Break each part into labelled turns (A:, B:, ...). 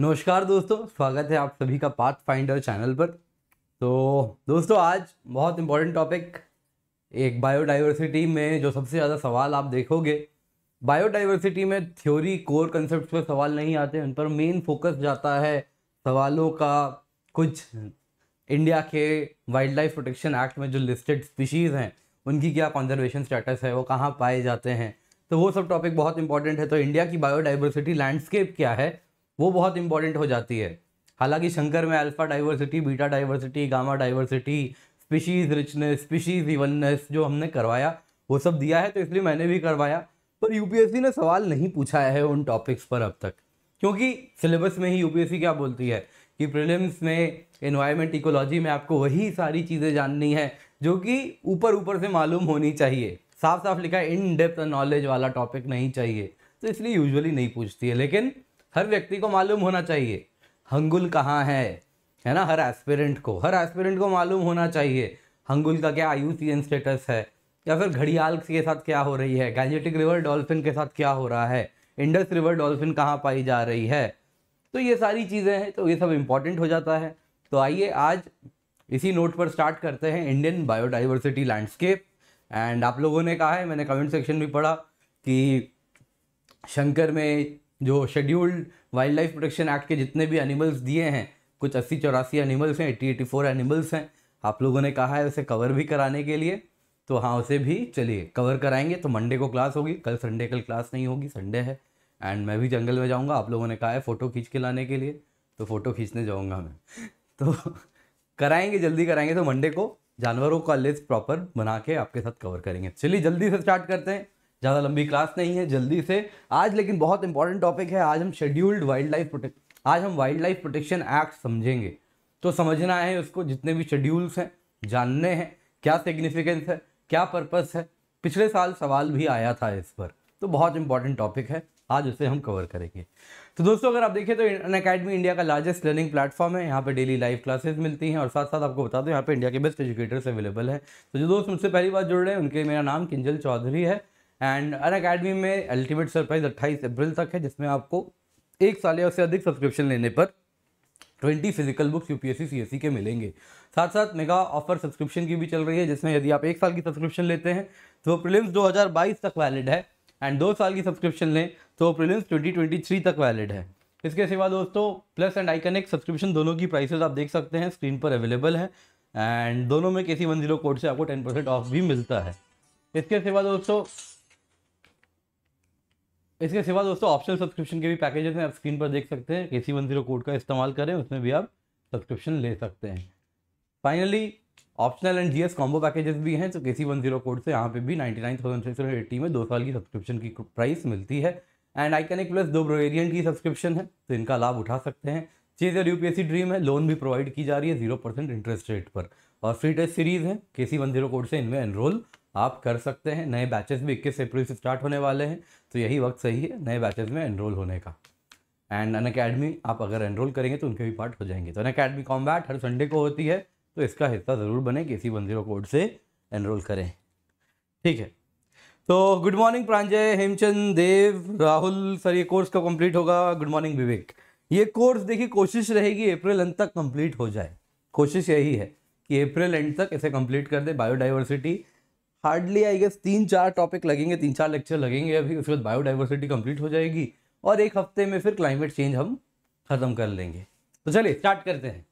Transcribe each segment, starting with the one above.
A: नमस्कार दोस्तों स्वागत है आप सभी का पाथ फाइंडर चैनल पर तो दोस्तों आज बहुत इम्पोर्टेंट टॉपिक एक बायोडाइवर्सिटी में जो सबसे ज़्यादा सवाल आप देखोगे बायोडाइवर्सिटी में थ्योरी कोर कंसेप्ट पर सवाल नहीं आते उन पर मेन फोकस जाता है सवालों का कुछ इंडिया के वाइल्ड लाइफ प्रोटेक्शन एक्ट में जो लिस्टेड स्पीशीज़ हैं उनकी क्या कंजर्वेशन स्टेटस है वो कहाँ पाए जाते हैं तो वो सब टॉपिक बहुत इंपॉर्टेंट है तो इंडिया की बायोडाइवर्सिटी लैंडस्केप क्या है वो बहुत इंपॉर्टेंट हो जाती है हालांकि शंकर में alpha diversity beta diversity gamma diversity species richness species evenness जो हमने करवाया वो सब दिया है तो इसलिए मैंने भी करवाया पर यूपीएससी ने सवाल नहीं पूछा है उन टॉपिक्स पर अब तक क्योंकि सिलेबस में ही यूपीएससी क्या बोलती है कि प्रिलिम्स में इन्वायरमेंट इकोलॉजी में आपको वही सारी चीज़ें जाननी है जो कि ऊपर ऊपर से मालूम होनी चाहिए साफ साफ लिखा है इन डेप्थ नॉलेज वाला टॉपिक नहीं चाहिए तो इसलिए यूजुअली नहीं पूछती है लेकिन हर व्यक्ति को मालूम होना चाहिए हंगुल कहाँ है है ना हर एस्पिरेंट को हर एस्पिरेंट को मालूम होना चाहिए हंगुल का क्या आयु स्टेटस है या फिर घड़ियाल के साथ क्या हो रही है गैजेटिक रिवर डॉल्फिन के साथ क्या हो रहा है इंडस रिवर डॉल्फिन कहाँ पाई जा रही है तो ये सारी चीज़ें हैं तो ये सब इम्पॉर्टेंट हो जाता है तो आइए आज इसी नोट पर स्टार्ट करते हैं इंडियन बायोडाइवर्सिटी लैंडस्केप एंड आप लोगों ने कहा है मैंने कमेंट सेक्शन भी पढ़ा कि शंकर में जो scheduled wild life protection act के जितने भी एनिमल्स दिए हैं कुछ अस्सी चौरासी एनिमल्स हैं एट्टी एटी फोर एनिमल्स हैं आप लोगों ने कहा है उसे कवर भी कराने के लिए तो हाँ उसे भी चलिए कवर कराएंगे तो मंडे को क्लास होगी कल संडे कल क्लास नहीं होगी संडे है एंड मैं भी जंगल में जाऊँगा आप लोगों ने कहा है फ़ोटो खींच के लाने के लिए तो फ़ोटो खींचने जाऊँगा मैं तो कराएंगे जल्दी कराएंगे तो मंडे को जानवरों का लिस्ट प्रॉपर बना के आपके साथ कवर करेंगे चलिए जल्दी से स्टार्ट करते हैं ज़्यादा लंबी क्लास नहीं है जल्दी से आज लेकिन बहुत इंपॉर्टेंट टॉपिक है आज हम शेड्यूल्ड वाइल्ड लाइफ प्रोटेक्ट आज हम वाइल्ड लाइफ प्रोटेक्शन एक्ट समझेंगे तो समझना है उसको जितने भी शेड्यूल्स हैं जानने हैं क्या सिग्निफिकेंस है क्या पर्पस है पिछले साल सवाल भी आया था इस पर तो बहुत इंपॉर्टेंट टॉपिक है आज उसे हम कवर करेंगे तो दोस्तों अगर आप देखें तो अन अकेडमी इंडिया का लार्जेस्ट लर्निंग प्लेटफॉर्म है यहाँ पे डेली लाइव क्लासेस मिलती हैं और साथ साथ आपको बता दो यहाँ पे इंडिया के बेस्ट एजुकेटर्स अवेलेबल हैं तो जो दोस्त मुझसे पहली बार जुड़ रहे हैं उनके मेरा नाम किंजल चौधरी है एंड अन अकेडमी में अल्टीमेट सरप्राइज 28 अप्रैल तक है जिसमें आपको एक साल या उससे अधिक सब्सक्रिप्शन लेने पर 20 फिजिकल बुक्स यूपीएससी सीएससी के मिलेंगे साथ साथ मेगा ऑफर सब्सक्रिप्शन की भी चल रही है जिसमें यदि आप एक साल की सब्सक्रिप्शन लेते हैं तो प्रीलिम्स 2022 तक वैलिड है एंड दो साल की सब्सक्रिप्शन लें तो प्रीलिम्स 2023 तक वैलिड है इसके सिवा दोस्तों प्लस एंड आइकनिक सब्सक्रिप्शन दोनों की प्राइसेस आप देख सकते हैं स्क्रीन पर अवेलेबल है एंड दोनों में किसी सी वन जीरो कोड से आपको टेन परसेंट ऑफ भी मिलता है इसके सिवा दोस्तों इसके सिवा दोस्तों ऑप्शनल सब्सक्रिप्शन के भी पैकेजेस हैं आप स्क्रीन पर देख सकते हैं A C one zero code का इस्तेमाल करें उसमें भी आप सब्सक्रिप्शन ले सकते हैं finally optional and GS combo packages भी हैं तो के सी वन जीरो कोड से यहाँ पे भी ninety nine thousand six hundred eighty में दो साल की सब्सक्रिप्शन की प्राइस मिलती है एंड आइकनिक प्लस दो वेरियंट की सब्सक्रिप्शन है तो इनका लाभ उठा सकते हैं चीज़ और यूपीएससी ड्रीम है लोन भी प्रोवाइड की जा रही है जीरो परसेंट इंटरेस्ट रेट पर और फ्री टेस्ट सीरीज़ है के सी वन जीरो कोड से इनमें एनरोल आप कर सकते हैं नए बैचेस भी इक्कीस अप्रैल से स्टार्ट होने वाले हैं तो यही वक्त सही है नए बैचेज में एनरोल होने का एंड अन अकेडमी आप अगर एनरोल करेंगे तो उनके भी पार्ट हो जाएंगे तो अन अकेडमी कॉम्बैट हर संडे को होती है तो इसका हिस्सा ज़रूर बने के सी वन जीरो कोड से एनरोल करें ठीक है तो good morning Pranjay Hemchand Dev Rahul sir ये कोर्स का कंप्लीट होगा गुड मॉर्निंग विवेक ये कोर्स देखिए कोशिश रहेगी अप्रैल अंत तक कंप्लीट हो जाए कोशिश यही है कि अप्रैल एंड तक इसे कंप्लीट कर दे बायोडाइवर्सिटी हार्डली आई गेस तीन चार टॉपिक लगेंगे तीन चार लेक्चर लगेंगे अभी उसके बाद बायोडाइवर्सिटी कंप्लीट हो जाएगी और एक हफ्ते में फिर क्लाइमेट चेंज हम ख़त्म कर लेंगे तो चलिए स्टार्ट करते हैं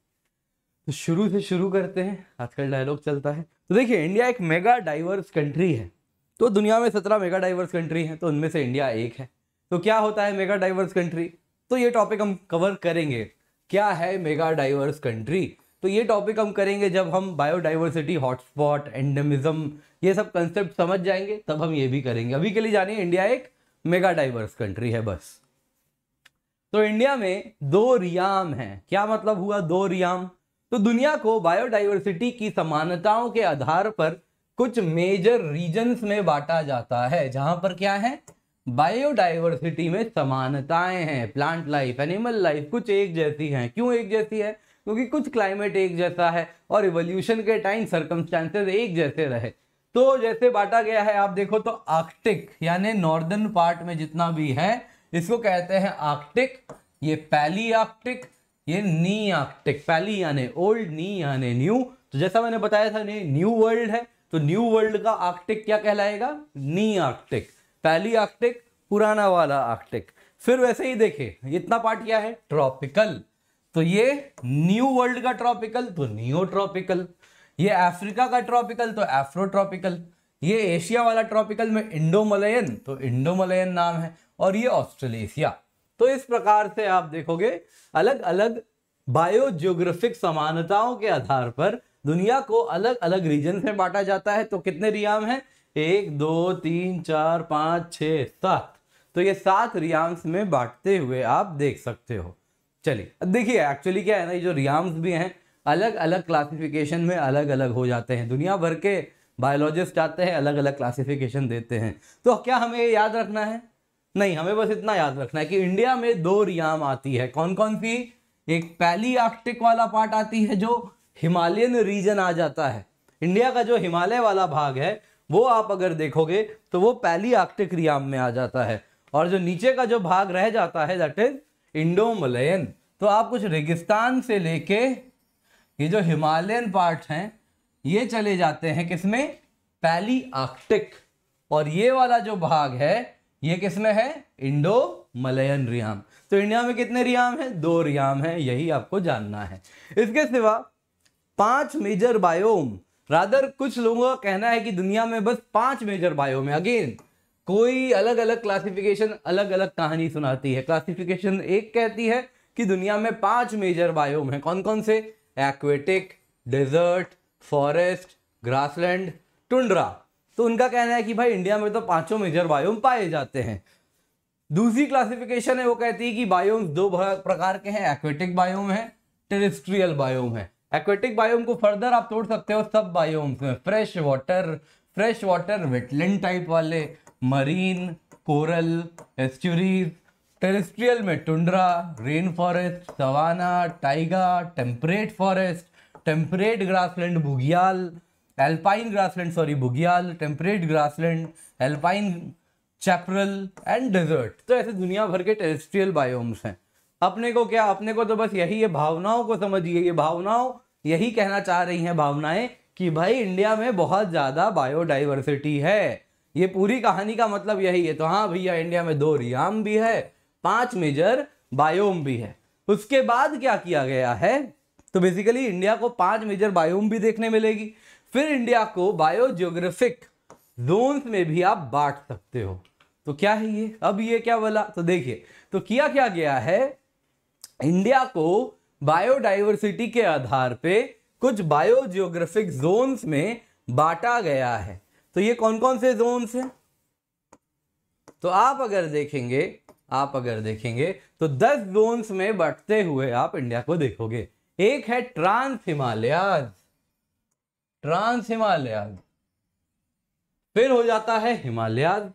A: तो शुरू से शुरू करते हैं आजकल डायलॉग चलता है तो देखिए इंडिया एक मेगा डाइवर्स कंट्री है तो दुनिया में सत्रह मेगा डाइवर्स कंट्री हैं तो उनमें से इंडिया एक है तो क्या होता है मेगा डाइवर्स कंट्री तो ये टॉपिक हम कवर करेंगे क्या है मेगा डाइवर्स कंट्री तो ये टॉपिक हम करेंगे जब हम बायोडाइवर्सिटी हॉटस्पॉट एंडमिज्म ये सब कंसेप्ट समझ जाएंगे तब हम ये भी करेंगे अभी के लिए जानिए इंडिया एक मेगा डाइवर्स कंट्री है बस तो इंडिया में दो रियाम हैं क्या मतलब हुआ दो रियाम तो दुनिया को बायोडाइवर्सिटी की समानताओं के आधार पर कुछ मेजर रीजन्स में बांटा जाता है जहां पर क्या है बायोडाइवर्सिटी में समानताएं हैं प्लांट लाइफ एनिमल लाइफ कुछ एक जैसी हैं क्यों एक जैसी है क्योंकि कुछ क्लाइमेट एक जैसा है और रिवोल्यूशन के टाइम सर्कमस्टांसेस एक जैसे रहे तो जैसे बांटा गया है आप देखो तो आर्कटिक यानी नॉर्दर्न पार्ट में जितना भी है इसको कहते हैं आर्कटिक ये पैली आर्कटिक ये नी आर्कटिक पैली यानी ओल्ड नी यानी न्यू तो जैसा मैंने बताया था न्यू वर्ल्ड है तो न्यू वर्ल्ड का आर्कटिक क्या कहलाएगा नी आर्कटिक पहली आर्कटिक पुराना वाला आर्कटिक फिर वैसे ही देखे इतना पार्ट क्या है ट्रॉपिकल तो ये न्यू वर्ल्ड का ट्रॉपिकल तो न्यू ट्रॉपिकल ये अफ्रीका का ट्रॉपिकल तो एफ्रो ट्रॉपिकल ये एशिया वाला ट्रॉपिकल में इंडो मलयन तो इंडो मलयन नाम है और ये ऑस्ट्रेलेशिया तो इस प्रकार से आप देखोगे अलग अलग बायोजियोग्राफिक समानताओं के आधार पर दुनिया को अलग अलग रीजन से बांटा जाता है तो कितने रियाम हैं एक दो तीन चार पाँच छ सात तो ये सात रियाम्स में बांटते हुए आप देख सकते हो चलिए अब देखिए एक्चुअली क्या है ना ये जो रियाम्स भी हैं अलग अलग क्लासिफिकेशन में अलग अलग हो जाते हैं दुनिया भर के बायोलॉजिस्ट आते हैं अलग अलग क्लासिफिकेशन देते हैं तो क्या हमें ये याद रखना है नहीं हमें बस इतना याद रखना है कि इंडिया में दो रियाम आती है कौन कौन सी एक पहली आर्कटिक वाला पार्ट आती है जो हिमालयन रीजन आ जाता है इंडिया का जो हिमालय वाला भाग है वो आप अगर देखोगे तो वो पहली आर्कटिक रियाम में आ जाता है और जो नीचे का जो भाग रह जाता है दैट इज इंडो मलयन तो आप कुछ रेगिस्तान से लेके ये जो हिमालयन पार्ट हैं ये चले जाते हैं किसमें पैली आर्कटिक और ये वाला जो भाग है ये किसमें है इंडो मलयन रियाम तो इंडिया में कितने रियाम हैं दो रियाम हैं यही आपको जानना है इसके सिवा पांच मेजर बायोम रादर कुछ लोगों का कहना है कि दुनिया में बस पांच मेजर बायोम है अगेन कोई अलग अलग क्लासिफिकेशन अलग अलग कहानी सुनाती है क्लासिफिकेशन एक कहती है कि दुनिया में पांच मेजर बायोम है कौन कौन से aquatic desert forest grassland tundra तो उनका कहना है कि भाई इंडिया में तो पांचों मेजर बायोम पाए जाते हैं दूसरी क्लासिफिकेशन है वो कहती है कि बायोम दो प्रकार के हैं एक्वेटिक बायोम है टेरिस्ट्रियल बायोम है एक्वेटिक बायोम को फर्दर आप तोड़ सकते हो सब बायोम्स में fresh water fresh water wetland type वाले मरीन कोरल एस्चुरीज टेरेस्ट्रियल में tundra rain forest savanna taiga temperate forest temperate grassland भुगियाल एल्पाइन ग्रासलैंड सॉरी भुगियाल temperate grassland alpine chaparral and desert तो ऐसे दुनिया भर के टेरेस्ट्रियल बायोम्स हैं अपने को क्या अपने को तो बस यही है भावनाओं को समझिए ये भावनाओं यही कहना चाह रही हैं भावनाएं कि भाई इंडिया में बहुत ज़्यादा बायोडाइवर्सिटी है ये पूरी कहानी का मतलब यही है तो हाँ भैया इंडिया में दो रियाम भी है पांच मेजर बायोम भी है उसके बाद क्या किया गया है तो बेसिकली इंडिया को पांच मेजर बायोम भी देखने मिलेगी फिर इंडिया को बायोजियोग्राफिक जोन्स में भी आप बांट सकते हो तो क्या है ये अब ये क्या बोला तो देखिए तो किया क्या गया है इंडिया को बायोडाइवर्सिटी के आधार पे कुछ बायोजियोग्राफिक जोन्स में बांटा गया है तो ये कौन कौन से जोन्स हैं तो आप अगर देखेंगे आप अगर देखेंगे तो दस जोन्स में बटते हुए आप इंडिया को देखोगे एक है ट्रांस हिमालयाज ट्रांस हिमालयाज फिर हो जाता है हिमालयाज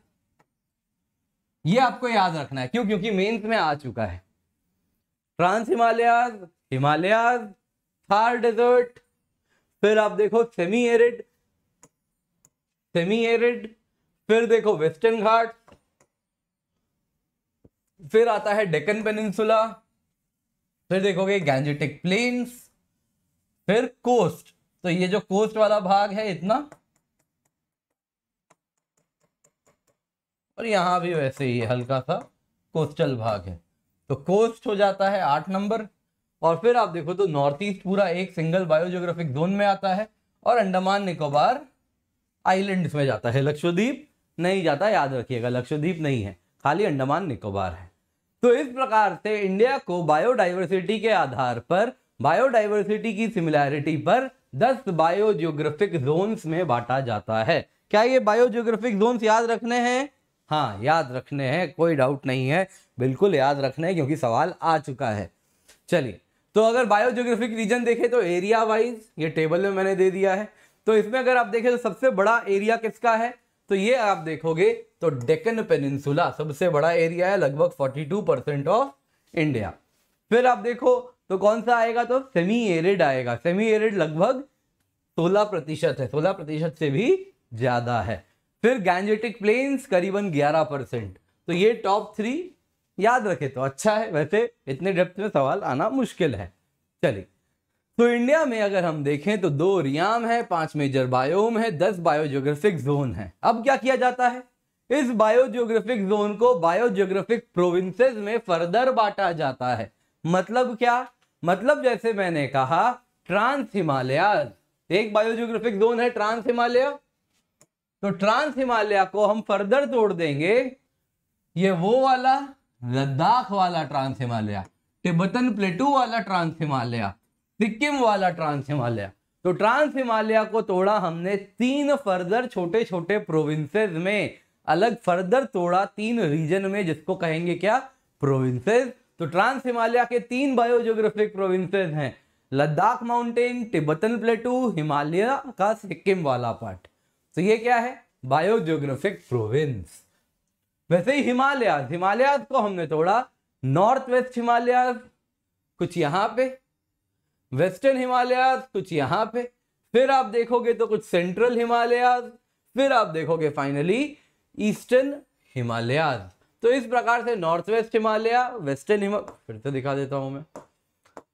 A: ये आपको याद रखना है क्यों क्योंकि मेंस में आ चुका है ट्रांस हिमालयाज हिमालयाज थार डेजर्ट फिर आप देखो सेमी एरिड सेमी एरिड फिर देखो वेस्टर्न घाट फिर आता है डेकन पेनिनसुला फिर देखोगे गैंजेटिक प्लेन्स फिर कोस्ट तो ये जो कोस्ट वाला भाग है इतना और यहां भी वैसे ही हल्का सा कोस्टल भाग है तो कोस्ट हो जाता है आठ नंबर और फिर आप देखो तो नॉर्थ ईस्ट पूरा एक सिंगल बायोजियोग्राफिक जोन में आता है और अंडमान निकोबार आइलैंड में जाता है लक्षद्वीप नहीं जाता याद रखिएगा लक्षद्वीप नहीं है खाली अंडमान निकोबार है तो इस प्रकार से इंडिया को बायोडाइवर्सिटी के आधार पर बायोडाइवर्सिटी की सिमिलैरिटी पर 10 बायोजियोग्राफिक जोन्स में बांटा जाता है क्या ये बायोजियोग्राफिक जोन्स याद रखने हैं हाँ याद रखने हैं कोई डाउट नहीं है बिल्कुल याद रखना है क्योंकि सवाल आ चुका है चलिए तो अगर बायोजियोग्राफिक रीजन देखें तो एरिया वाइज ये टेबल में मैंने दे दिया है तो इसमें अगर आप देखें तो सबसे बड़ा एरिया किसका है तो ये आप देखोगे तो डेकन पेनिनसुला सबसे बड़ा एरिया है लगभग 42 परसेंट ऑफ इंडिया फिर आप देखो तो कौन सा आएगा तो सेमी एरिड आएगा सेमी एरिड लगभग 16 प्रतिशत है 16 प्रतिशत से भी ज्यादा है फिर गैंजेटिक प्लेन्स करीबन 11 परसेंट तो ये टॉप थ्री याद रखे तो अच्छा है वैसे इतने डेप्थ में सवाल आना मुश्किल है चलिए तो इंडिया में अगर हम देखें तो दो रियाम है पांच मेजर बायोम है दस बायोजियोग्राफिक जोन है अब क्या किया जाता है इस बायोजियोग्राफिक जोन को बायोजियोग्राफिक प्रोविंसेस में फर्दर बांटा जाता है मतलब क्या मतलब जैसे मैंने कहा ट्रांस हिमालयाज एक बायोजियोग्राफिक जोन है ट्रांस हिमालय तो ट्रांस हिमालय को हम फर्दर तोड़ देंगे ये वो वाला लद्दाख वाला ट्रांस हिमालय तिब्बतन प्लेटू वाला ट्रांस हिमालया सिक्किम वाला ट्रांस हिमालय तो ट्रांस हिमालय को तोड़ा हमने तीन फर्दर छोटे छोटे प्रोविंसेस में अलग फर्दर तोड़ा तीन रीजन में जिसको कहेंगे क्या प्रोविंसेस तो ट्रांस हिमालय के तीन बायोजोग्राफिक प्रोविंसेस हैं Ladakh mountain Tibetan plateau Himalaya का सिक्किम वाला पार्ट तो ये क्या है बायोजोग्राफिक प्रोविंस वैसे ही हिमालयाज हिमालयाज को हमने तोड़ा नॉर्थ वेस्ट हिमालयाज कुछ यहाँ पे वेस्टर्न हिमालयाज कुछ यहाँ पे फिर आप देखोगे तो कुछ सेंट्रल हिमालयाज फिर आप देखोगे फाइनली ईस्टर्न हिमालयाज तो इस प्रकार से नॉर्थ वेस्ट हिमालय वेस्टर्न हिमा फिर से दिखा देता हूं मैं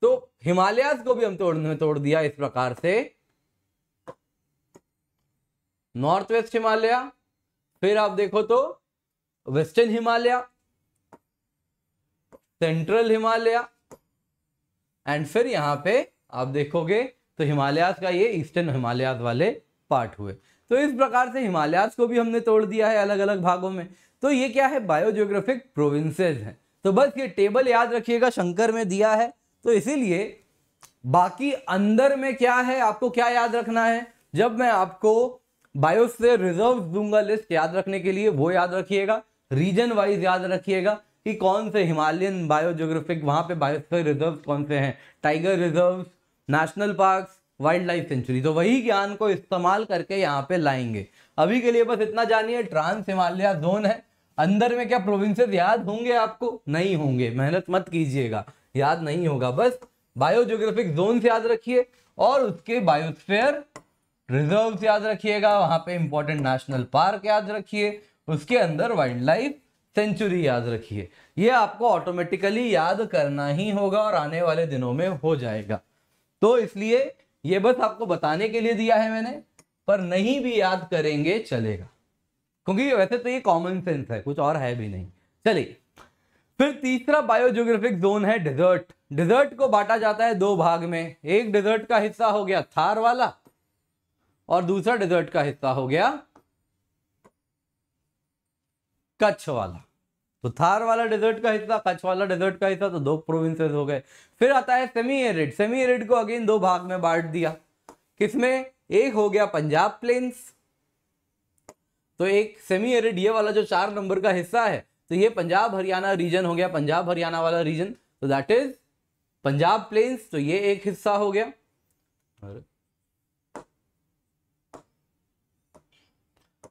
A: तो हिमालयाज को भी हम तोड़ में तोड़ दिया इस प्रकार से नॉर्थ वेस्ट हिमालय फिर आप देखो तो western Himalaya central Himalaya and फिर यहाँ पे आप देखोगे तो हिमालयाज का ये ईस्टर्न हिमालयाज वाले पार्ट हुए तो इस प्रकार से हिमालयाज को भी हमने तोड़ दिया है अलग अलग भागों में तो ये क्या है बायोजियोग्राफिक प्रोविंसेज हैं तो बस ये टेबल याद रखिएगा शंकर में दिया है तो इसीलिए बाकी अंदर में क्या है आपको क्या याद रखना है जब मैं आपको बायो से रिजर्व दूंगा लिस्ट याद रखने के लिए वो याद रखिएगा रीजन वाइज याद रखिएगा कि कौन से हिमालयन बायोजोग्राफिक वहाँ पे बायोस्फीयर रिजर्व कौन से हैं tiger reserve national parks wild life sanctuary तो वही ज्ञान को इस्तेमाल करके यहाँ पे लाएंगे अभी के लिए बस इतना जानिए ट्रांस हिमालय जोन है अंदर में क्या प्रोविंसेस याद होंगे आपको नहीं होंगे मेहनत मत कीजिएगा याद नहीं होगा बस बायोजोग्राफिक जोन से याद रखिए और उसके बायोस्फेयर रिजर्व याद रखिएगा वहां पे इंपॉर्टेंट नेशनल पार्क याद रखिए उसके अंदर वाइल्ड लाइफ सेंचुरी याद रखिए ये आपको ऑटोमेटिकली याद करना ही होगा और आने वाले दिनों में हो जाएगा तो इसलिए ये बस आपको बताने के लिए दिया है मैंने पर नहीं भी याद करेंगे चलेगा क्योंकि वैसे तो ये कॉमन सेंस है कुछ और है भी नहीं चलिए फिर तीसरा बायोजियोग्राफिक जोन है डिजर्ट डिजर्ट को बांटा जाता है दो भाग में एक डिजर्ट का हिस्सा हो गया थार वाला और दूसरा डिजर्ट का हिस्सा हो गया कच्छ वाला तो थार वाला डेजर्ट का हिस्सा कच्छ वाला डेजर्ट का हिस्सा तो दो प्रोविंसेस हो गए फिर आता है सेमी एरिड सेमी एरिड को अगेन दो भाग में बांट दिया किसमें एक हो गया पंजाब प्लेन्स तो एक सेमी एरिड ये वाला जो चार नंबर का हिस्सा है तो ये पंजाब हरियाणा रीजन हो गया पंजाब हरियाणा वाला रीजन तो दैट इज पंजाब प्लेन्स तो ये एक हिस्सा हो गया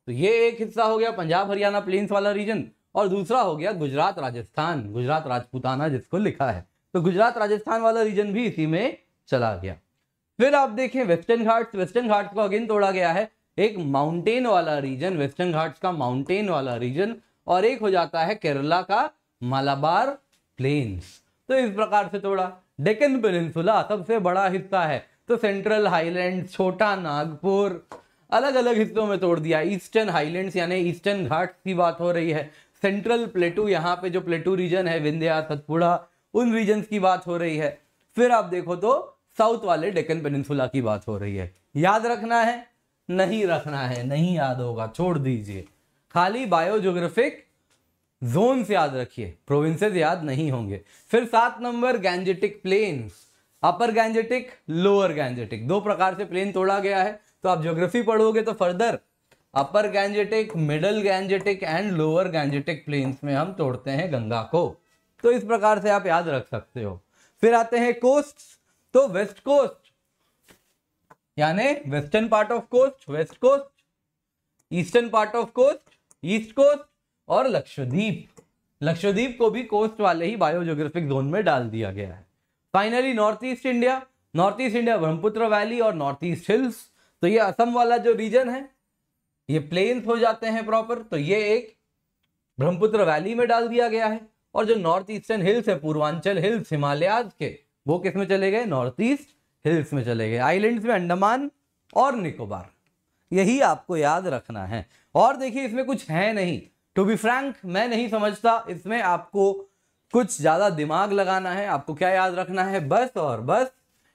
A: तो ये एक हिस्सा हो गया पंजाब हरियाणा प्लेन्स वाला रीजन और दूसरा हो गया गुजरात राजस्थान गुजरात राजपूताना जिसको लिखा है तो गुजरात राजस्थान वाला रीजन भी इसी में चला गया फिर आप देखें वेस्टर्न घाट्स वेस्टर्न घाट्स को अगेन तोड़ा गया है एक माउंटेन वाला रीजन वेस्टर्न घाट्स का माउंटेन वाला रीजन और एक हो जाता है केरला का मालाबार प्लेन्स तो इस प्रकार से तोड़ा डेकन पेनिनसुला सबसे बड़ा हिस्सा है तो सेंट्रल हाईलैंड छोटा नागपुर अलग अलग हिस्सों में तोड़ दिया ईस्टर्न हाईलैंड्स यानी ईस्टर्न घाट की बात हो रही है सेंट्रल प्लेटू यहाँ पे जो प्लेटू रीजन है विंध्या सतपुड़ा उन रीजन की बात हो रही है फिर आप देखो तो साउथ वाले डेकन पेनिनसुला की बात हो रही है याद रखना है नहीं रखना है नहीं याद होगा छोड़ दीजिए खाली बायोजोग्राफिक जोन्स याद रखिए प्रोविंसेस याद नहीं होंगे फिर सात number Gangetic plain upper Gangetic lower Gangetic दो प्रकार से प्लेन तोड़ा गया है तो आप ज्योग्राफी पढ़ोगे तो further upper Gangetic middle Gangetic and lower Gangetic plains में हम तोड़ते हैं गंगा को तो इस प्रकार से आप याद रख सकते हो फिर आते हैं कोस्ट तो वेस्ट कोस्ट यानी western part of coast west coast eastern part of coast east coast और लक्षद्वीप लक्षद्वीप को भी कोस्ट वाले ही बायोजोग्राफिक जोन में डाल दिया गया है finally north east India north east India Brahmaputra valley और नॉर्थ ईस्ट हिल्स तो ये असम वाला जो रीजन है ये प्लेन्स हो जाते हैं प्रॉपर तो ये एक ब्रह्मपुत्र वैली में डाल दिया गया है और जो नॉर्थ ईस्टर्न हिल्स है पूर्वांचल हिल्स हिमालयाज के वो किस में चले गए नॉर्थ ईस्ट हिल्स में चले गए आइलैंड्स में अंडमान और निकोबार यही आपको याद रखना है और देखिए इसमें कुछ है नहीं टू बी फ्रैंक मैं नहीं समझता इसमें आपको कुछ ज़्यादा दिमाग लगाना है आपको क्या याद रखना है बस और बस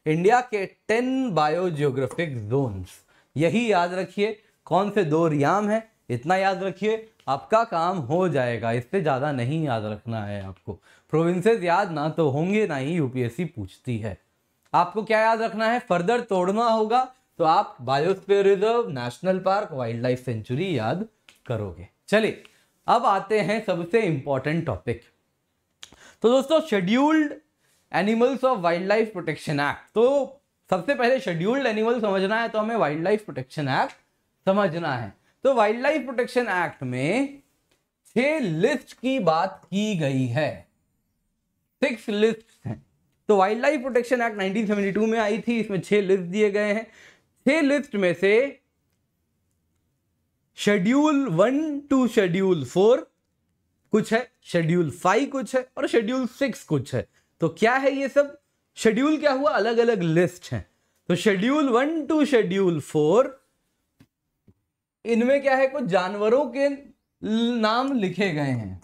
A: इंडिया के टेन बायोजियोग्राफिक जोन्स यही याद रखिए कौन से दो रियाम हैं इतना याद रखिए आपका काम हो जाएगा इससे ज़्यादा नहीं याद रखना है आपको प्रोविंसेस याद ना तो होंगे ना ही यूपीएससी पूछती है आपको क्या याद रखना है फर्दर तोड़ना होगा तो आप biosphere reserve national park wild life sanctuary याद करोगे चलिए अब आते हैं सबसे इंपॉर्टेंट टॉपिक तो दोस्तों scheduled animals of wild life protection act तो सबसे पहले शेड्यूल्ड एनिमल समझना है तो हमें वाइल्ड लाइफ प्रोटेक्शन एक्ट समझना है तो वाइल्ड लाइफ प्रोटेक्शन एक्ट में छह लिस्ट की बात की गई है सिक्स लिस्ट है तो वाइल्ड लाइफ प्रोटेक्शन एक्ट 1972 में आई थी इसमें छह लिस्ट दिए गए हैं छह लिस्ट में से schedule one two schedule four कुछ है शेड्यूल फाइव कुछ है और शेड्यूल सिक्स कुछ है तो क्या है ये सब शेड्यूल क्या हुआ अलग अलग लिस्ट है तो schedule one two schedule four इनमें क्या है कुछ जानवरों के नाम लिखे गए हैं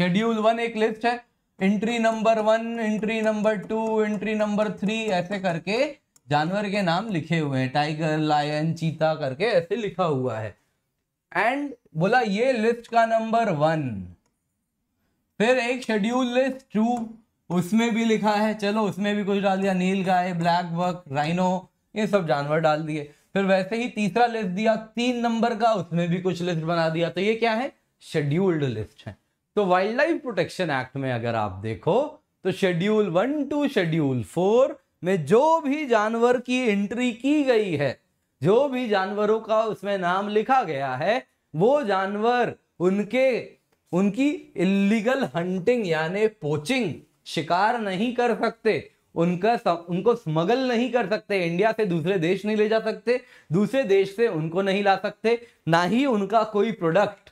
A: शेड्यूल वन एक लिस्ट है entry number one entry number two entry number three ऐसे करके जानवर के नाम लिखे हुए हैं टाइगर लायन चीता करके ऐसे लिखा हुआ है एंड बोला ये लिस्ट का नंबर वन फिर एक शेड्यूल लिस्ट टू उसमें भी लिखा है चलो उसमें भी कुछ डाल दिया नील गाय ब्लैक बक राइनो ये सब जानवर डाल दिए फिर वैसे ही तीसरा लिस्ट दिया तीन नंबर का उसमें भी कुछ लिस्ट बना दिया तो ये क्या है शेड्यूल्ड लिस्ट है तो वाइल्ड लाइफ प्रोटेक्शन एक्ट में अगर आप देखो तो schedule one two schedule four में जो भी जानवर की एंट्री की गई है जो भी जानवरों का उसमें नाम लिखा गया है वो जानवर उनके उनकी इलीगल हंटिंग यानी पोचिंग शिकार नहीं कर सकते उनका सम, उनको स्मगल नहीं कर सकते इंडिया से दूसरे देश नहीं ले जा सकते दूसरे देश से उनको नहीं ला सकते ना ही उनका कोई प्रोडक्ट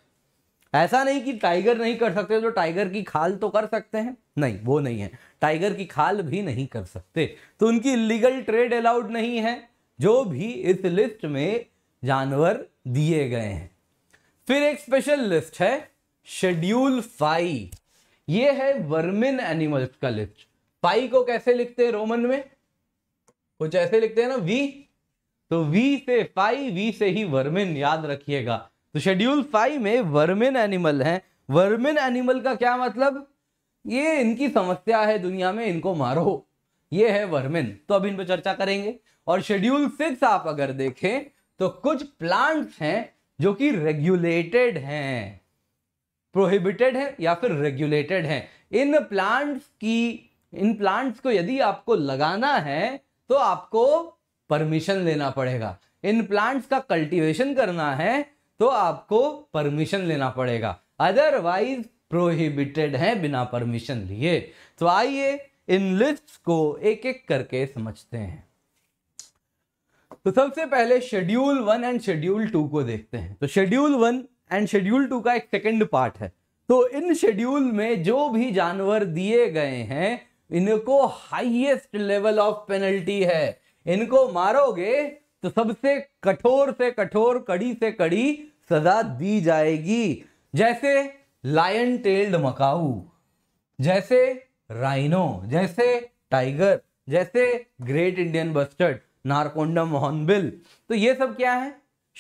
A: ऐसा नहीं कि टाइगर नहीं कर सकते तो टाइगर की खाल तो कर सकते हैं नहीं वो नहीं है टाइगर की खाल भी नहीं कर सकते तो उनकी इलीगल ट्रेड अलाउड नहीं है जो भी इस लिस्ट में जानवर दिए गए हैं फिर एक स्पेशल लिस्ट है शेड्यूल फाइव ये है वर्मिन एनिमल्स का लिस्ट पाई को कैसे लिखते हैं रोमन में कुछ ऐसे लिखते हैं ना वी तो वी से पाई वी से ही वर्मिन याद रखिएगा तो शेड्यूल फाइव में वर्मिन एनिमल है वर्मिन एनिमल का क्या मतलब ये इनकी समस्या है दुनिया में इनको मारो ये है वर्मिन तो अब इन पर चर्चा करेंगे और शेड्यूल सिक्स आप अगर देखें तो कुछ प्लांट्स हैं जो कि रेगुलेटेड हैं प्रोहिबिटेड है या फिर रेगुलेटेड हैं इन प्लांट्स की इन प्लांट्स को यदि आपको लगाना है तो आपको परमिशन लेना पड़ेगा इन प्लांट्स का कल्टीवेशन करना है तो आपको परमिशन लेना पड़ेगा अदरवाइज प्रोहिबिटेड है बिना परमिशन लिए तो आइए इन लिस्ट को एक एक करके समझते हैं तो सबसे पहले schedule one and schedule two को देखते हैं तो schedule one and schedule two का एक सेकेंड पार्ट है तो इन शेड्यूल में जो भी जानवर दिए गए हैं इनको हाईएस्ट लेवल ऑफ पेनल्टी है इनको मारोगे तो सबसे कठोर से कठोर कड़ी से कड़ी सजा दी जाएगी जैसे लायन टेल्ड मकाऊ जैसे राइनो जैसे टाइगर जैसे great Indian bustard Narcondam hornbill तो ये सब क्या है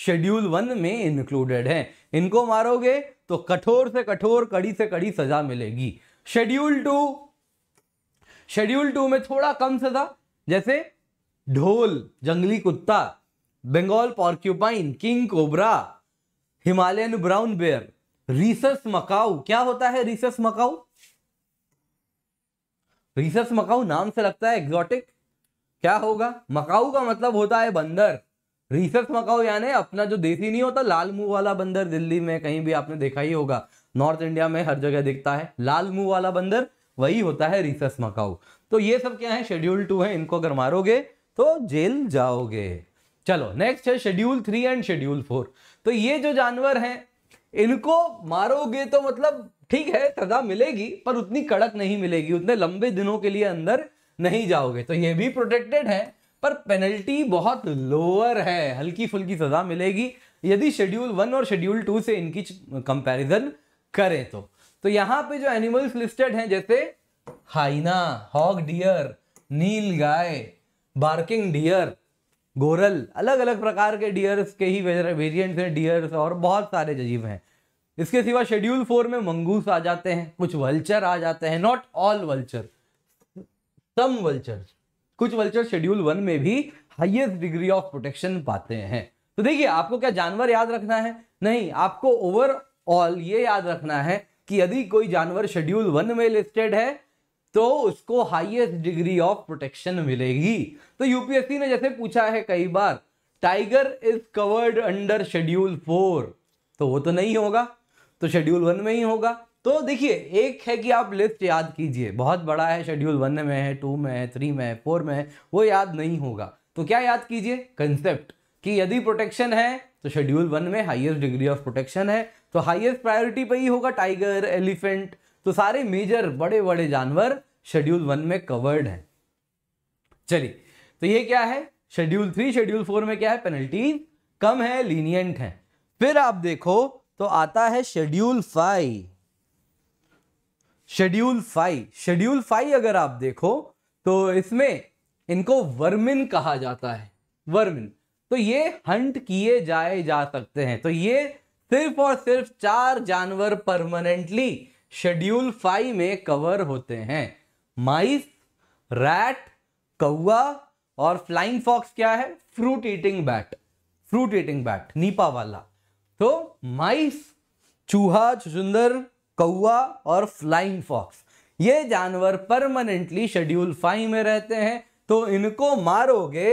A: शेड्यूल वन में इंक्लूडेड है इनको मारोगे तो कठोर से कठोर कड़ी से कड़ी सजा मिलेगी शेड्यूल टू शेड्यूल टू में थोड़ा कम सा था जैसे ढोल जंगली कुत्ता Bengal porcupine king cobra Himalayan brown bear rhesus macaque क्या होता है रिसस मकाऊ रिसस मकाऊ नाम से लगता है एग्जॉटिक क्या होगा मकाऊ का मतलब होता है बंदर रिसस मकाऊ यानी अपना जो देसी नहीं होता लाल मुंह वाला बंदर दिल्ली में कहीं भी आपने देखा ही होगा नॉर्थ इंडिया में हर जगह दिखता है लाल मुंह वाला बंदर वही होता है रिसस मकाऊ तो ये सब क्या है शेड्यूल टू है इनको अगर मारोगे तो जेल जाओगे चलो नेक्स्ट है schedule three and schedule four तो ये जो जानवर हैं इनको मारोगे तो मतलब ठीक है सजा मिलेगी पर उतनी कड़क नहीं मिलेगी उतने लंबे दिनों के लिए अंदर नहीं जाओगे तो ये भी प्रोटेक्टेड है पर पेनल्टी बहुत लोअर है हल्की फुल्की सजा मिलेगी यदि शेड्यूल वन और शेड्यूल टू से इनकी कंपैरिजन करें तो तो यहां पे जो एनिमल्स लिस्टेड हैं जैसे hyena hog deer nilgai barking deer goral अलग अलग प्रकार के डियर्स के ही वेरिएंट्स हैं डियर्स और बहुत सारे जजीब हैं इसके सिवा शेड्यूल फोर में मंगूस आ जाते हैं कुछ वल्चर आ जाते हैं not all vulture some vulture कुछ वल्चर शेड्यूल वन में भी हाइएस्ट डिग्री ऑफ प्रोटेक्शन पाते हैं तो देखिए आपको क्या जानवर याद रखना है नहीं आपको ओवरऑल ये याद रखना है कि यदि कोई जानवर शेड्यूल वन में लिस्टेड है तो उसको हाईएस्ट डिग्री ऑफ प्रोटेक्शन मिलेगी तो यूपीएससी ने जैसे पूछा है कई बार tiger is covered under schedule four तो वो तो नहीं होगा तो शेड्यूल वन में ही होगा तो देखिए एक है कि आप लिस्ट याद कीजिए बहुत बड़ा है शेड्यूल वन में है टू में है थ्री में है फोर में है वो याद नहीं होगा तो क्या याद कीजिए कंसेप्ट कि यदि प्रोटेक्शन है तो शेड्यूल वन में हाईएस्ट डिग्री ऑफ प्रोटेक्शन है तो हाईएस्ट प्रायोरिटी पे ही होगा टाइगर एलिफेंट तो सारे मेजर बड़े बड़े जानवर शेड्यूल वन में कवर्ड हैं चलिए तो ये क्या है शेड्यूल थ्री शेड्यूल फोर में क्या है पेनल्टीज कम है लीनियंट है फिर आप देखो तो आता है schedule five schedule five schedule five अगर आप देखो तो इसमें इनको वर्मिन कहा जाता है वर्मिन तो ये हंट किए जाए जा सकते हैं तो ये सिर्फ और सिर्फ चार जानवर परमानेंटली शेड्यूल फाइव में कवर होते हैं माइस रैट कौआ और फ्लाइंग फॉक्स क्या है fruit eating bat fruit eating bat Nipah वाला तो माइस चूहा चुचुंदर कौआ और फ्लाइंग फॉक्स ये जानवर परमानेंटली शेड्यूल फाइव में रहते हैं तो इनको मारोगे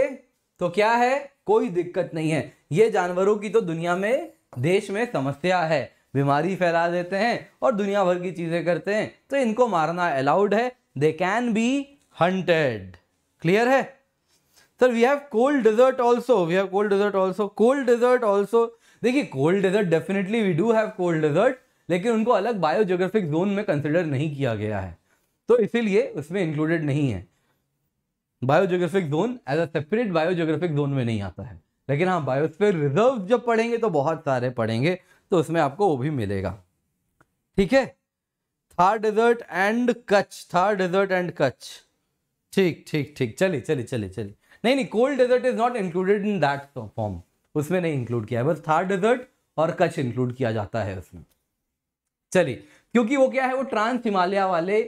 A: तो क्या है कोई दिक्कत नहीं है ये जानवरों की तो दुनिया में देश में समस्या है बीमारी फैला देते हैं और दुनिया भर की चीज़ें करते हैं तो इनको मारना अलाउड है they can be hunted clear है sir we have cold desert also we have cold desert also cold desert also देखिए cold desert definitely we do have cold desert लेकिन उनको अलग बायोजोग्राफिक जोन में कंसिडर नहीं किया गया है तो इसीलिए उसमें इंक्लूडेड नहीं है biogeographic zone as a separate biogeographic zone में नहीं आता है लेकिन हाँ बायोस्फीयर रिजर्व जब पढ़ेंगे तो बहुत सारे पढ़ेंगे तो उसमें आपको वो भी मिलेगा ठीक है Thar desert and Kutch Thar desert and Kutch ठीक ठीक ठीक चलिए चलिए चलिए चलिए नहीं नहीं cold desert is not included in that form उसमें नहीं इंक्लूड किया है बस थार डेजर्ट और कच्छ इंक्लूड किया जाता है उसमें चलिए क्योंकि वो क्या है वो ट्रांस हिमालय वाले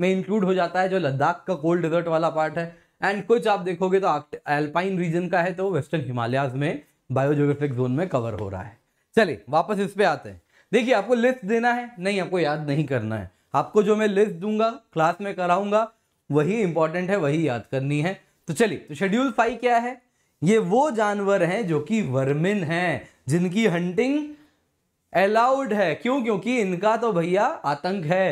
A: में इंक्लूड हो जाता है जो लद्दाख का कोल्ड डेजर्ट वाला पार्ट है एंड कुछ आप देखोगे तो एल्पाइन रीजन का है तो वेस्टर्न हिमालयाज में बायोजोग्राफिक जोन में कवर हो रहा है चलिए वापस इस पे आते हैं देखिए आपको लिस्ट देना है नहीं आपको याद नहीं करना है आपको जो मैं लिस्ट दूंगा क्लास में कराऊंगा वही इंपॉर्टेंट है वही याद करनी है तो चलिए तो शेड्यूल फाइव क्या है ये वो जानवर हैं जो कि वर्मिन हैं जिनकी हंटिंग अलाउड है क्यों क्योंकि इनका तो भैया आतंक है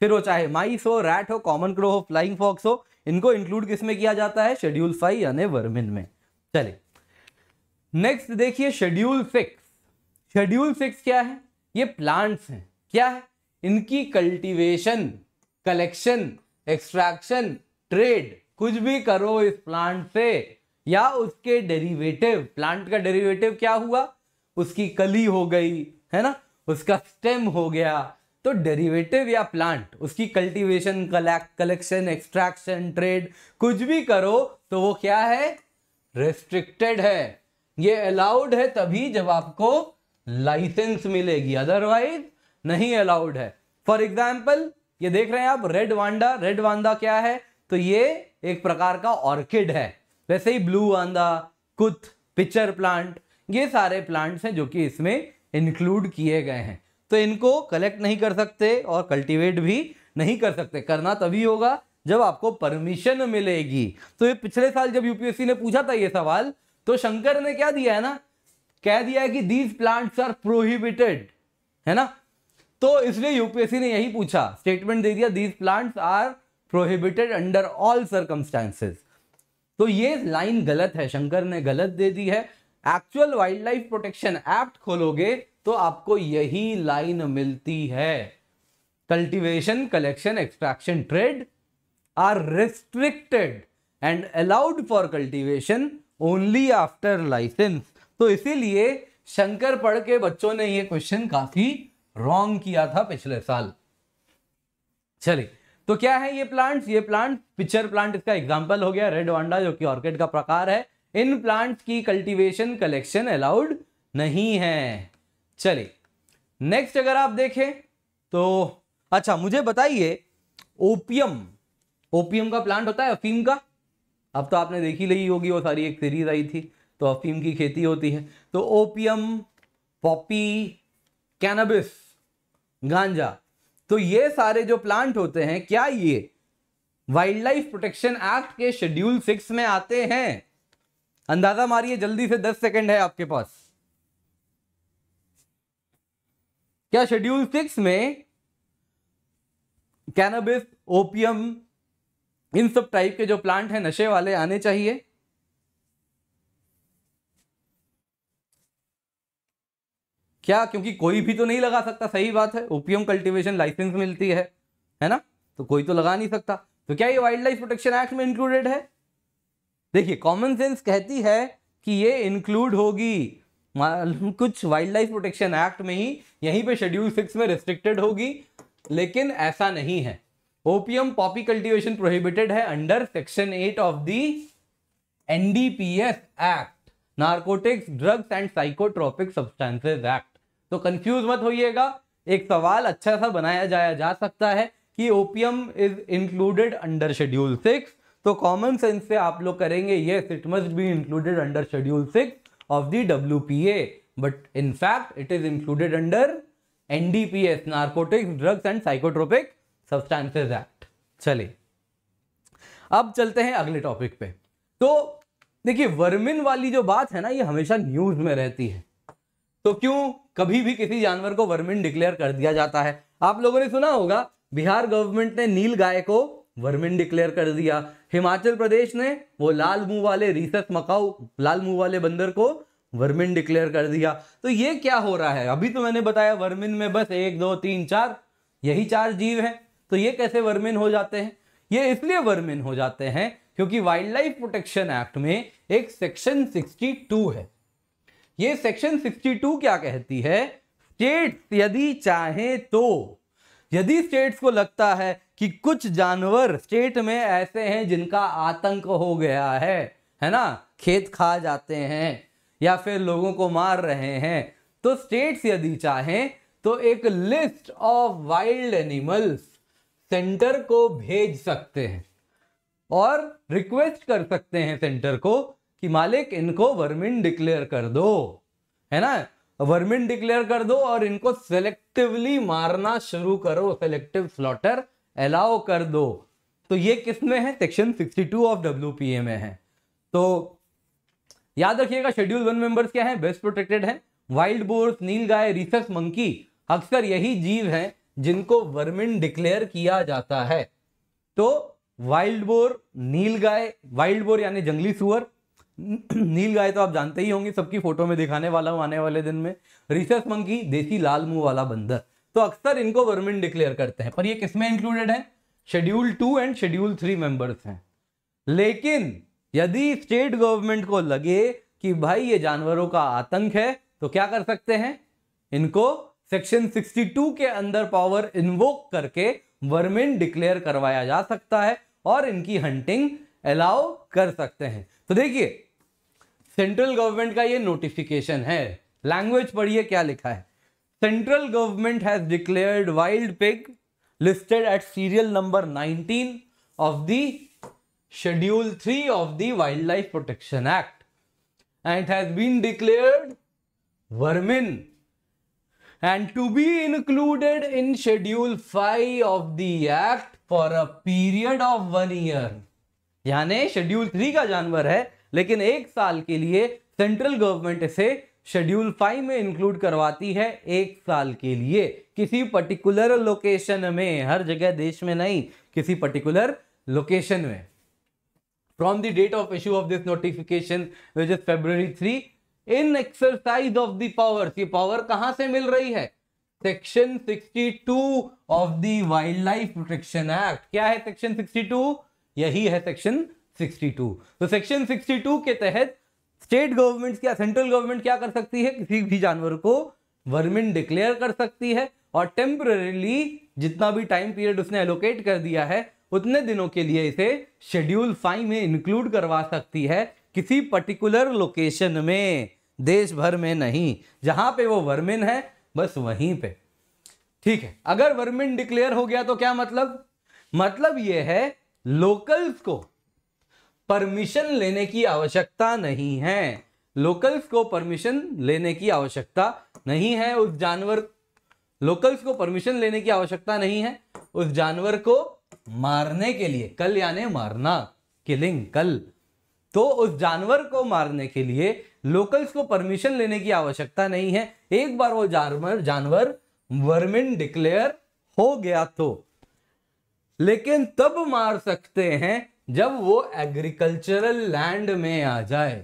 A: फिर वो चाहे माइस हो रैट हो कॉमन क्रो हो फ्लाइंग फॉक्स हो इनको इंक्लूड किस में किया जाता है शेड्यूल फाइव यानी वर्मिन में चले नेक्स्ट देखिए शेड्यूल सिक्स शेड्यूल सिक्स क्या है ये प्लांट्स हैं क्या है इनकी कल्टीवेशन कलेक्शन एक्सट्रैक्शन ट्रेड कुछ भी करो इस प्लांट से या उसके डेरिवेटिव प्लांट का डेरिवेटिव क्या हुआ उसकी कली हो गई है ना उसका स्टेम हो गया तो डेरिवेटिव या प्लांट उसकी कल्टीवेशन कलेक्शन एक्सट्रैक्शन ट्रेड कुछ भी करो तो वो क्या है रेस्ट्रिक्टेड है ये अलाउड है तभी जब आपको लाइसेंस मिलेगी अदरवाइज नहीं अलाउड है फॉर एग्जाम्पल ये देख रहे हैं आप रेड वांडा रेड वांदा क्या है तो ये एक प्रकार का ऑर्किड है वैसे ही ब्लू वांदा कुथ पिचर प्लांट ये सारे प्लांट्स हैं जो कि इसमें इंक्लूड किए गए हैं तो इनको कलेक्ट नहीं कर सकते और कल्टीवेट भी नहीं कर सकते करना तभी होगा जब आपको परमिशन मिलेगी तो ये पिछले साल जब यूपीएससी ने पूछा था ये सवाल तो शंकर ने क्या दिया है ना कह दिया है कि दीज प्लांट्स आर प्रोहिबिटेड है ना तो इसलिए यूपीएससी ने यही पूछा स्टेटमेंट दे दिया these plants are prohibited under all circumstances तो ये लाइन गलत है शंकर ने गलत दे दी है actual wild life protection act खोलोगे तो आपको यही लाइन मिलती है cultivation collection extraction trade are restricted and allowed for cultivation only after license तो इसीलिए शंकर पढ़ के बच्चों ने ये क्वेश्चन काफी रॉन्ग किया था पिछले साल चलिए तो क्या है ये प्लांट्स ये प्लांट पिक्चर प्लांट इसका एग्जांपल हो गया रेड वांडा जो कि ऑर्किड का प्रकार है इन प्लांट्स की कल्टीवेशन कलेक्शन अलाउड नहीं है चलिए नेक्स्ट अगर आप देखें तो अच्छा मुझे बताइए ओपियम ओपियम का प्लांट होता है अफीम का अब तो आपने देखी ली होगी वो सारी एक सीरीज आई थी तो अफीम की खेती होती है तो ओपियम पॉपी कैनबिस गांजा तो ये सारे जो प्लांट होते हैं क्या ये वाइल्ड लाइफ प्रोटेक्शन एक्ट के शेड्यूल सिक्स में आते हैं अंदाजा मारिए जल्दी से दस सेकंड है आपके पास क्या शेड्यूल सिक्स में कैनबिस ओपियम इन सब टाइप के जो प्लांट हैं नशे वाले आने चाहिए क्या क्योंकि कोई भी तो नहीं लगा सकता सही बात है ओपियम कल्टीवेशन लाइसेंस मिलती है है ना तो कोई तो लगा नहीं सकता तो क्या ये वाइल्ड लाइफ प्रोटेक्शन एक्ट में इंक्लूडेड है देखिए कॉमन सेंस कहती है कि ये इंक्लूड होगी कुछ वाइल्ड लाइफ प्रोटेक्शन एक्ट में ही यहीं पे शेड्यूल सिक्स में रिस्ट्रिक्टेड होगी लेकिन ऐसा नहीं है ओपीएम पॉपी कल्टीवेशन प्रोहिबिटेड है under section eight of the NDPS act narcotics drugs and psychotropic substances act तो कंफ्यूज मत होइएगा एक सवाल अच्छा सा बनाया जाया जा सकता है कि opium is included under schedule six तो कॉमन सेंस से आप लोग करेंगे ये it must be included under schedule six of the WPA. But in fact, it is included under NDPS, Narcotics, Drugs and Psychotropic Substances Act. चले अब चलते हैं अगले टॉपिक पे तो देखिए वर्मिन वाली जो बात है ना ये हमेशा न्यूज में रहती है तो क्यों कभी भी किसी जानवर को वर्मिन डिक्लेयर कर दिया जाता है आप लोगों ने सुना होगा बिहार गवर्नमेंट ने नील गाय को वर्मिन डिक्लेयर कर दिया हिमाचल प्रदेश ने वो लाल मुंह वाले रिसस मकाऊ लाल मुंह वाले बंदर को वर्मिन डिक्लेयर कर दिया तो ये क्या हो रहा है अभी तो मैंने बताया वर्मिन में बस एक दो तीन चार यही चार जीव हैं तो ये कैसे वर्मिन हो जाते हैं ये इसलिए वर्मिन हो जाते हैं क्योंकि वाइल्ड लाइफ प्रोटेक्शन एक्ट में एक सेक्शन 62 है ये सेक्शन 62 क्या कहती है स्टेट्स यदि चाहे तो यदि स्टेट्स को लगता है कि कुछ जानवर स्टेट में ऐसे हैं जिनका आतंक हो गया है है ना खेत खा जाते हैं या फिर लोगों को मार रहे हैं तो स्टेट्स यदि चाहें तो एक list of wild animals centre को भेज सकते हैं और रिक्वेस्ट कर सकते हैं सेंटर को कि मालिक इनको वर्मिन डिक्लेयर कर दो है ना वर्मिन डिक्लेयर कर दो और इनको सेलेक्टिवली मारना शुरू करो सेलेक्टिव स्लॉटर अलाउ कर दो तो ये किस में है सेक्शन 62 ऑफ डब्ल्यू में है तो याद रखिएगा शेड्यूल वन मेंबर्स क्या है बेस्ट प्रोटेक्टेड है wild boars nilgai rhesus monkey अक्सर यही जीव हैं जिनको वर्मिन डिक्लेयर किया जाता है तो wild boar nilgai wild boar यानी जंगली सुअर नील गाय तो आप जानते ही होंगे सबकी फोटो में दिखाने वाला हूं आने वाले दिन में रिसस मंकी देसी लाल मुंह वाला बंदर तो अक्सर इनको वर्मिन डिक्लेयर करते हैं पर ये किसमें इंक्लूडेड है schedule two and schedule three members हैं लेकिन यदि स्टेट गवर्नमेंट को लगे कि भाई ये जानवरों का आतंक है तो क्या कर सकते हैं इनको सेक्शन 62 के अंदर पावर इन्वोक करके वर्मिन डिक्लेयर करवाया जा सकता है और इनकी हंटिंग अलाउ कर सकते हैं तो देखिए सेंट्रल गवर्नमेंट का ये नोटिफिकेशन है लैंग्वेज पढ़िए क्या लिखा है central government has declared wild pig listed at serial number nineteen of the schedule three of the wild life protection act and has been declared vermin and to be included in schedule five of the act for a period of one year यानी schedule three का जानवर है लेकिन एक साल के लिए central government इसे शेड्यूल फाइव में इंक्लूड करवाती है एक साल के लिए किसी पर्टिकुलर लोकेशन में हर जगह देश में नहीं किसी पर्टिकुलर लोकेशन में from the date of issue of this notification which is February three in exercise of the power ये पावर कहां से मिल रही है section sixty two of the wild life protection act क्या है सेक्शन सिक्सटी टू यही है सेक्शन सिक्सटी टू तो सेक्शन सिक्सटी टू के तहत स्टेट गवर्नमेंट क्या सेंट्रल गवर्नमेंट क्या कर सकती है किसी भी जानवर को वर्मिन डिक्लेयर कर सकती है और टेम्परेली जितना भी टाइम पीरियड उसने एलोकेट कर दिया है उतने दिनों के लिए इसे शेड्यूल फाइव में इंक्लूड करवा सकती है किसी पर्टिकुलर लोकेशन में देश भर में नहीं जहां पे वो वर्मिन है बस वहीं पे ठीक है अगर वर्मिन डिक्लेयर हो गया तो क्या मतलब मतलब ये है लोकल्स को परमिशन लेने की आवश्यकता नहीं है लोकल्स को परमिशन लेने की आवश्यकता नहीं है उस जानवर लोकल्स को परमिशन लेने की आवश्यकता नहीं है उस जानवर को मारने के लिए कल यानी मारना किलिंग कल तो उस जानवर को मारने के लिए लोकल्स को परमिशन लेने की आवश्यकता नहीं है एक बार वो जानवर जानवर वर्मिन डिक्लेयर हो गया तो लेकिन तब मार सकते हैं जब वो एग्रीकल्चरल लैंड में आ जाए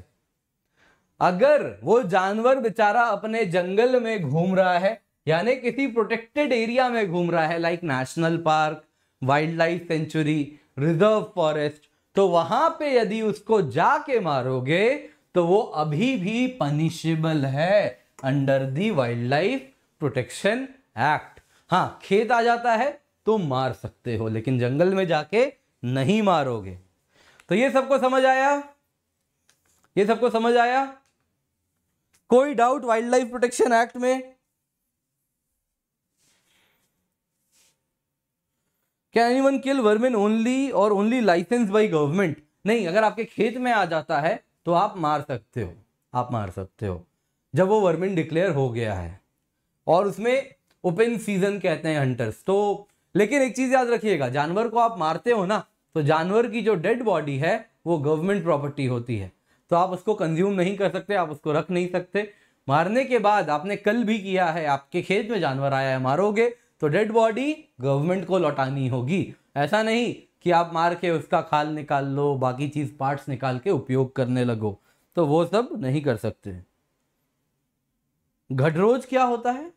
A: अगर वो जानवर बेचारा अपने जंगल में घूम रहा है यानी किसी प्रोटेक्टेड एरिया में घूम रहा है like national park wild life sanctuary reserve forest तो वहां पे यदि उसको जाके मारोगे तो वो अभी भी पनिशेबल है under the wild life protection act हाँ खेत आ जाता है तो मार सकते हो लेकिन जंगल में जाके नहीं मारोगे तो ये सबको समझ आया ये सबको समझ आया कोई doubt wild life protection act में can any one kill vermin only और ओनली लाइसेंस बाई गवर्नमेंट नहीं अगर आपके खेत में आ जाता है तो आप मार सकते हो आप मार सकते हो जब वो वर्मिन डिक्लेयर हो गया है और उसमें ओपन सीजन कहते हैं हंटर्स तो लेकिन एक चीज याद रखिएगा जानवर को आप मारते हो ना तो जानवर की जो डेड बॉडी है वो गवर्नमेंट प्रॉपर्टी होती है तो आप उसको कंज्यूम नहीं कर सकते आप उसको रख नहीं सकते मारने के बाद आपने कल भी किया है आपके खेत में जानवर आया है मारोगे तो डेड बॉडी गवर्नमेंट को लौटानी होगी ऐसा नहीं कि आप मार के उसका खाल निकाल लो बाकी चीज पार्ट्स निकाल के उपयोग करने लगो तो वो सब नहीं कर सकते घटरोज क्या होता है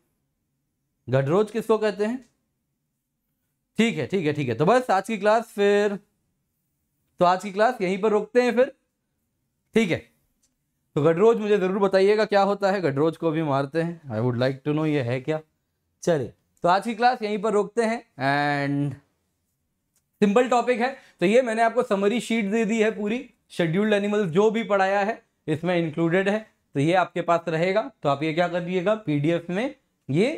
A: घटरोज किसको कहते हैं ठीक है ठीक है ठीक है तो बस आज की क्लास फिर तो आज की क्लास यहीं पर रोकते हैं फिर ठीक है तो गडरोज मुझे ज़रूर बताइएगा क्या होता है गडरोज को भी मारते हैं I would like to know ये है क्या चलिए तो आज की क्लास यहीं पर रोकते हैं एंड सिंपल टॉपिक है तो ये मैंने आपको समरी शीट दे दी है पूरी शेड्यूल्ड एनिमल जो भी पढ़ाया है इसमें इंक्लूडेड है तो ये आपके पास रहेगा तो आप ये क्या करिएगा पीडीएफ में ये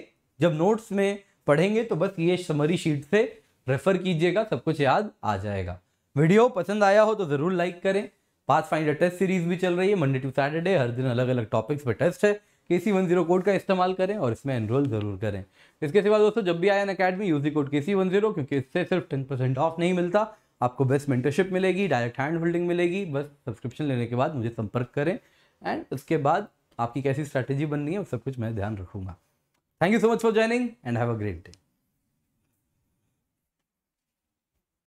A: जब नोट्स में पढ़ेंगे तो बस ये समरी शीट से रेफर कीजिएगा सब कुछ याद आ जाएगा वीडियो पसंद आया हो तो ज़रूर लाइक करें पाथ फाइंडर टेस्ट सीरीज भी चल रही है मंडे टू सैटरडे हर दिन अलग अलग टॉपिक्स पर टेस्ट है के सी वन जीरो कोड का इस्तेमाल करें और इसमें एनरोल ज़रूर करें इसके सिवा दोस्तों जब भी आए अन अकेडमी यूजी कोड के सी वन जीरो क्योंकि इससे सिर्फ टेन परसेंट ऑफ नहीं मिलता आपको बेस्ट मेंटरशिप मिलेगी डायरेक्ट हैंड होल्डिंग मिलेगी बस सब्सक्रिप्शन लेने के बाद मुझे संपर्क करें एंड उसके बाद आपकी कैसी स्ट्रैटेजी बननी है सब कुछ मैं ध्यान रखूंगा Thank you so much for joining and have a great day.